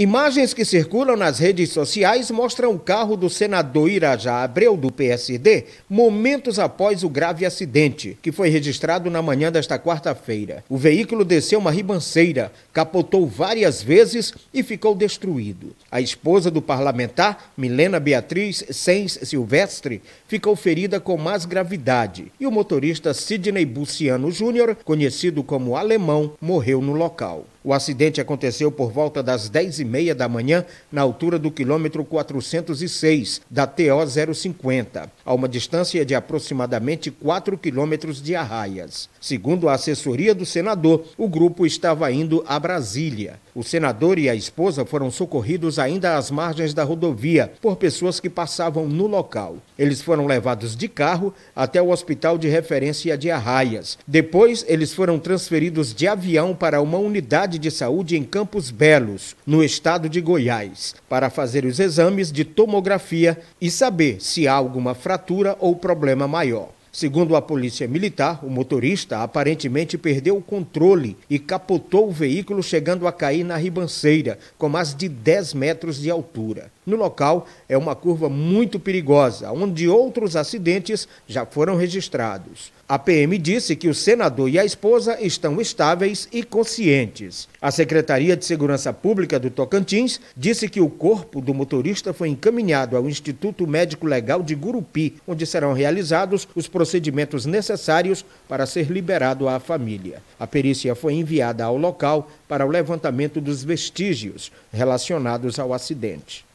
Imagens que circulam nas redes sociais mostram o carro do senador Irajá Abreu, do PSD, momentos após o grave acidente, que foi registrado na manhã desta quarta-feira. O veículo desceu uma ribanceira, capotou várias vezes e ficou destruído. A esposa do parlamentar, Milena Beatriz Sens Silvestre, ficou ferida com mais gravidade e o motorista Sidney Buciano Júnior, conhecido como Alemão, morreu no local. O acidente aconteceu por volta das 10h30 da manhã, na altura do quilômetro 406 da TO 050 a uma distância de aproximadamente 4 quilômetros de Arraias. Segundo a assessoria do senador, o grupo estava indo a Brasília. O senador e a esposa foram socorridos ainda às margens da rodovia por pessoas que passavam no local. Eles foram levados de carro até o hospital de referência de Arraias. Depois, eles foram transferidos de avião para uma unidade de saúde em Campos Belos, no estado de Goiás, para fazer os exames de tomografia e saber se há alguma fratura fratura ou problema maior. Segundo a polícia militar, o motorista aparentemente perdeu o controle e capotou o veículo, chegando a cair na ribanceira, com mais de 10 metros de altura. No local é uma curva muito perigosa, onde outros acidentes já foram registrados. A PM disse que o senador e a esposa estão estáveis e conscientes. A Secretaria de Segurança Pública do Tocantins disse que o corpo do motorista foi encaminhado ao Instituto Médico Legal de Gurupi, onde serão realizados os procedimentos necessários para ser liberado à família. A perícia foi enviada ao local para o levantamento dos vestígios relacionados ao acidente.